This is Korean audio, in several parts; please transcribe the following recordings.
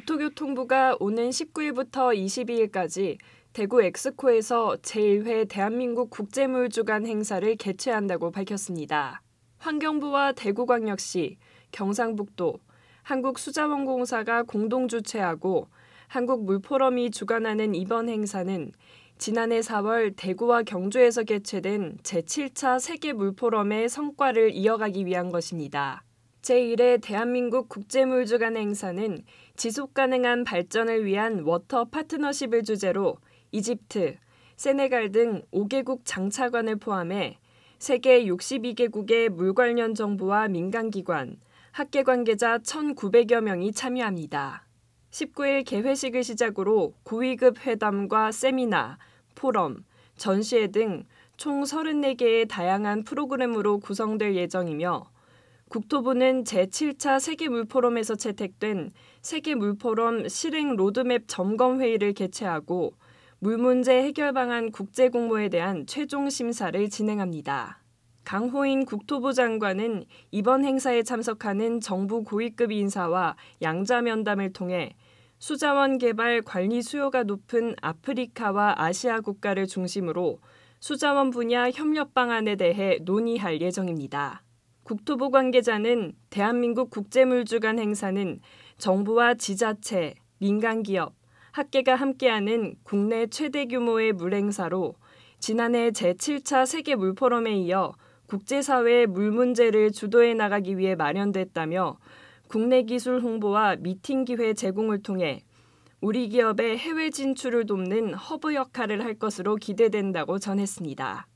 국토교통부가 오는 19일부터 22일까지 대구 엑스코에서 제1회 대한민국 국제물주간 행사를 개최한다고 밝혔습니다. 환경부와 대구광역시, 경상북도, 한국수자원공사가 공동 주최하고 한국물포럼이 주관하는 이번 행사는 지난해 4월 대구와 경주에서 개최된 제7차 세계물포럼의 성과를 이어가기 위한 것입니다. 제1회 대한민국 국제물주 간의 행사는 지속 가능한 발전을 위한 워터 파트너십을 주제로 이집트, 세네갈 등 5개국 장차관을 포함해 세계 62개국의 물 관련 정부와 민간기관, 학계 관계자 1,900여 명이 참여합니다. 19일 개회식을 시작으로 고위급 회담과 세미나, 포럼, 전시회 등 총 34개의 다양한 프로그램으로 구성될 예정이며 국토부는 제7차 세계물포럼에서 채택된 세계물포럼 실행 로드맵 점검 회의를 개최하고 물 문제 해결 방안 국제 공모에 대한 최종 심사를 진행합니다. 강호인 국토부 장관은 이번 행사에 참석하는 정부 고위급 인사와 양자 면담을 통해 수자원 개발 관리 수요가 높은 아프리카와 아시아 국가를 중심으로 수자원 분야 협력 방안에 대해 논의할 예정입니다. 국토부 관계자는 대한민국 국제물주간 행사는 정부와 지자체, 민간기업, 학계가 함께하는 국내 최대 규모의 물행사로 지난해 제7차 세계 물포럼에 이어 국제사회의 물 문제를 주도해 나가기 위해 마련됐다며 국내 기술 홍보와 미팅 기회 제공을 통해 우리 기업의 해외 진출을 돕는 허브 역할을 할 것으로 기대된다고 전했습니다.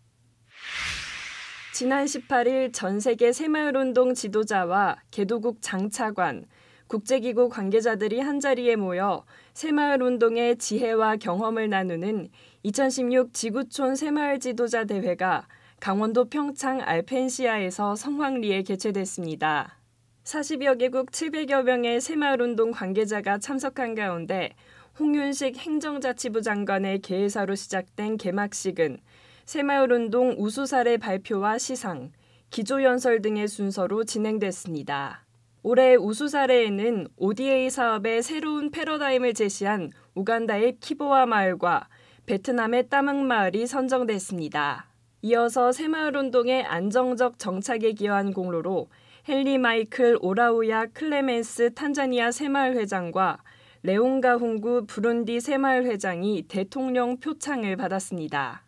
지난 18일 전 세계 새마을운동 지도자와 개도국 장차관, 국제기구 관계자들이 한자리에 모여 새마을운동의 지혜와 경험을 나누는 2016 지구촌 새마을 지도자 대회가 강원도 평창 알펜시아에서 성황리에 개최됐습니다. 40여 개국 700여 명의 새마을운동 관계자가 참석한 가운데 홍윤식 행정자치부 장관의 개회사로 시작된 개막식은 새마을운동 우수사례 발표와 시상, 기조연설 등의 순서로 진행됐습니다. 올해 우수사례에는 ODA 사업의 새로운 패러다임을 제시한 우간다의 키보아 마을과 베트남의 따망 마을이 선정됐습니다. 이어서 새마을운동의 안정적 정착에 기여한 공로로 헨리 마이클 오라우야 클레멘스 탄자니아 새마을 회장과 레옹가 훈구 브룬디 새마을 회장이 대통령 표창을 받았습니다.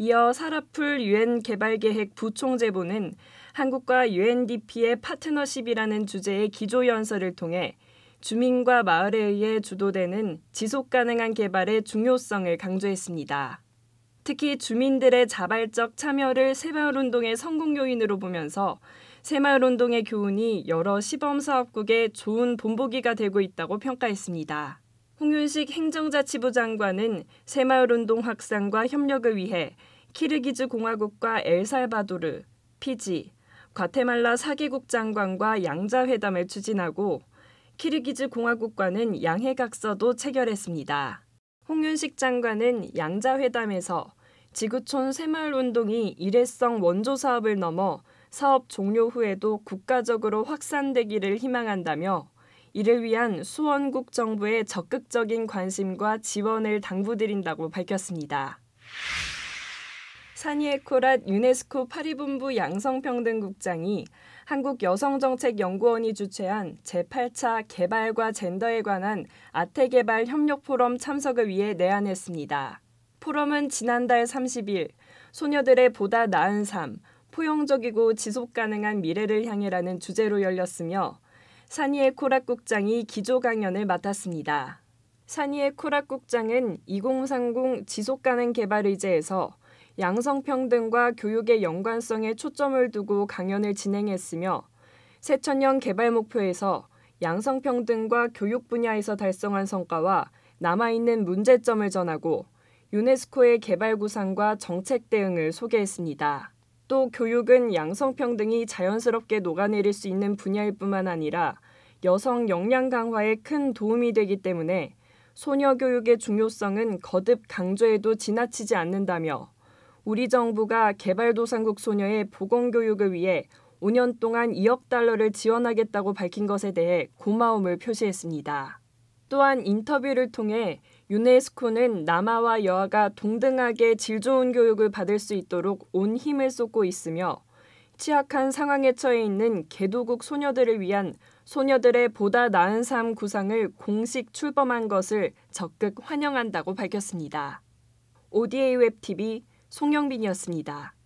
이어 사라풀 유엔 개발계획 부총재부는 한국과 UNDP의 파트너십이라는 주제의 기조연설을 통해 주민과 마을에 의해 주도되는 지속 가능한 개발의 중요성을 강조했습니다. 특히 주민들의 자발적 참여를 새마을운동의 성공 요인으로 보면서 새마을운동의 교훈이 여러 시범 사업국의 좋은 본보기가 되고 있다고 평가했습니다. 홍윤식 행정자치부 장관은 새마을운동 확산과 협력을 위해 키르기즈 공화국과 엘살바도르, 피지, 과테말라 4개국 장관과 양자회담을 추진하고 키르기즈 공화국과는 양해각서도 체결했습니다. 홍윤식 장관은 양자회담에서 지구촌 새마을운동이 일회성 원조 사업을 넘어 사업 종료 후에도 국가적으로 확산되기를 희망한다며 이를 위한 수원국 정부의 적극적인 관심과 지원을 당부드린다고 밝혔습니다. 사니에코랏 유네스코 파리본부 양성평등국장이 한국여성정책연구원이 주최한 제8차 개발과 젠더에 관한 아태개발 협력포럼 참석을 위해 내한했습니다. 포럼은 지난달 30일 소녀들의 보다 나은 삶, 포용적이고 지속 가능한 미래를 향해라는 주제로 열렸으며 산이의 코락국장이 기조 강연을 맡았습니다. 산이의 코락국장은 2030 지속가능 개발 의제에서 양성평등과 교육의 연관성에 초점을 두고 강연을 진행했으며 새천년 개발 목표에서 양성평등과 교육 분야에서 달성한 성과와 남아있는 문제점을 전하고 유네스코의 개발 구상과 정책 대응을 소개했습니다. 또 교육은 양성평등이 자연스럽게 녹아내릴 수 있는 분야일 뿐만 아니라 여성 역량 강화에 큰 도움이 되기 때문에 소녀 교육의 중요성은 거듭 강조해도 지나치지 않는다며 우리 정부가 개발도상국 소녀의 보건 교육을 위해 5년 동안 2억 달러를 지원하겠다고 밝힌 것에 대해 고마움을 표시했습니다. 또한 인터뷰를 통해 유네스코는 남아와 여아가 동등하게 질 좋은 교육을 받을 수 있도록 온 힘을 쏟고 있으며 취약한 상황에 처해 있는 개도국 소녀들을 위한 소녀들의 보다 나은 삶 구상을 공식 출범한 것을 적극 환영한다고 밝혔습니다. ODA 웹TV 송영빈이었습니다.